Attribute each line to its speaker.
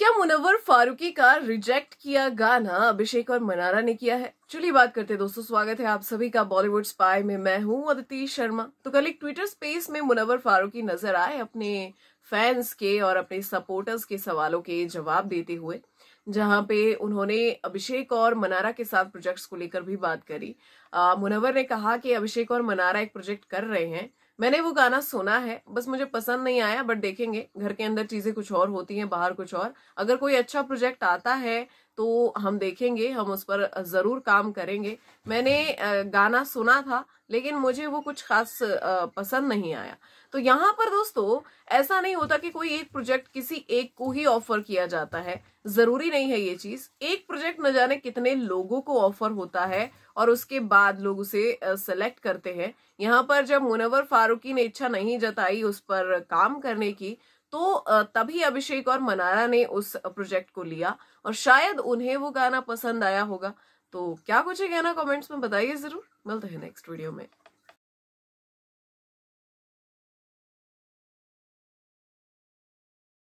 Speaker 1: क्या मुनवर फारूकी का रिजेक्ट किया गाना अभिषेक और मनारा ने किया है चलिए बात करते हैं दोस्तों स्वागत है आप सभी का बॉलीवुड स्पाई में मैं हूं अदिति शर्मा तो कल एक ट्विटर स्पेस में मुनवर फारूकी नजर आए अपने फैंस के और अपने सपोर्टर्स के सवालों के जवाब देते हुए जहां पे उन्होंने अभिषेक और मनारा के साथ प्रोजेक्ट्स को लेकर भी बात करी मुनवर ने कहा कि अभिषेक और मनारा एक प्रोजेक्ट कर रहे हैं मैंने वो गाना सुना है बस मुझे पसंद नहीं आया बट देखेंगे घर के अंदर चीजें कुछ और होती हैं बाहर कुछ और अगर कोई अच्छा प्रोजेक्ट आता है तो हम देखेंगे हम उस पर ज़रूर काम करेंगे मैंने गाना सुना था लेकिन मुझे वो कुछ खास पसंद नहीं आया तो यहाँ पर दोस्तों ऐसा नहीं होता कि कोई एक प्रोजेक्ट किसी एक को ही ऑफर किया जाता है जरूरी नहीं है ये चीज एक प्रोजेक्ट न जाने कितने लोगों को ऑफर होता है और उसके बाद लोग उसे सेलेक्ट करते हैं यहाँ पर जब मुनवर फारूकी ने इच्छा नहीं जताई उस पर काम करने की तो तभी अभिषेक और मनारा ने उस प्रोजेक्ट को लिया और शायद उन्हें वो गाना पसंद आया होगा तो क्या कुछ है कहना कमेंट्स में बताइए जरूर मिलते हैं नेक्स्ट वीडियो में